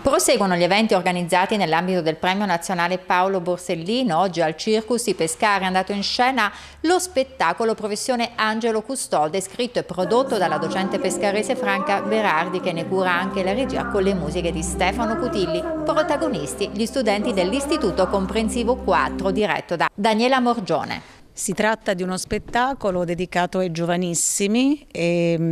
Proseguono gli eventi organizzati nell'ambito del Premio Nazionale Paolo Borsellino. Oggi al Circus di Pescara è andato in scena lo spettacolo Professione Angelo Custode, scritto e prodotto dalla docente pescarese Franca Berardi, che ne cura anche la regia con le musiche di Stefano Cutilli. Protagonisti gli studenti dell'Istituto Comprensivo 4, diretto da Daniela Morgione. Si tratta di uno spettacolo dedicato ai giovanissimi e, ehm,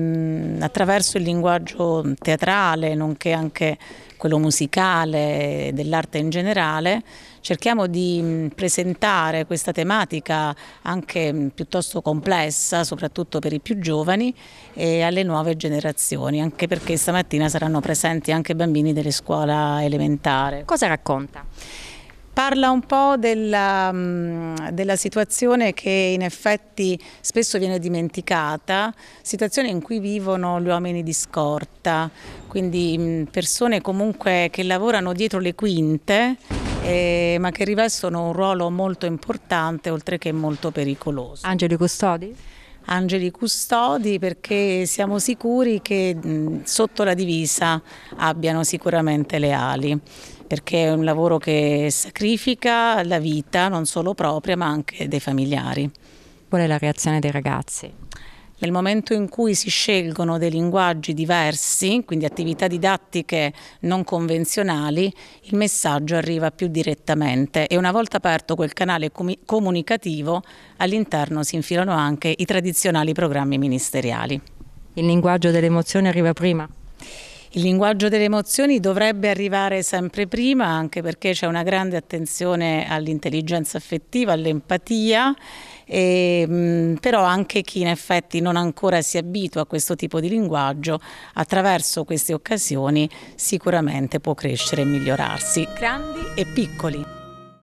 mh, attraverso il linguaggio teatrale, nonché anche quello musicale, dell'arte in generale, cerchiamo di presentare questa tematica anche piuttosto complessa, soprattutto per i più giovani e alle nuove generazioni, anche perché stamattina saranno presenti anche bambini delle scuole elementari. Cosa racconta? parla un po' della, mm, della, situazione che in effetti spesso viene dimenticata, situazione in cui vivono gli uomini di scorta, quindi mm, persone comunque che lavorano dietro le quinte eh, ma che rivestono un ruolo molto importante oltre che molto pericoloso. Angelo Custodi? angeli custodi perché siamo sicuri che sotto la divisa abbiano sicuramente le ali perché è un lavoro che sacrifica la vita non solo propria ma anche dei familiari. Qual è la reazione dei ragazzi? Nel momento in cui si scelgono dei linguaggi diversi, quindi attività didattiche non convenzionali, il messaggio arriva più direttamente e una volta aperto quel canale comunicativo all'interno si infilano anche i tradizionali programmi ministeriali. Il linguaggio delle emozioni arriva prima? Il linguaggio delle emozioni dovrebbe arrivare sempre prima, anche perché c'è una grande attenzione all'intelligenza affettiva, all'empatia, però anche chi in effetti non ancora si abitua a questo tipo di linguaggio, attraverso queste occasioni sicuramente può crescere e migliorarsi, grandi e piccoli.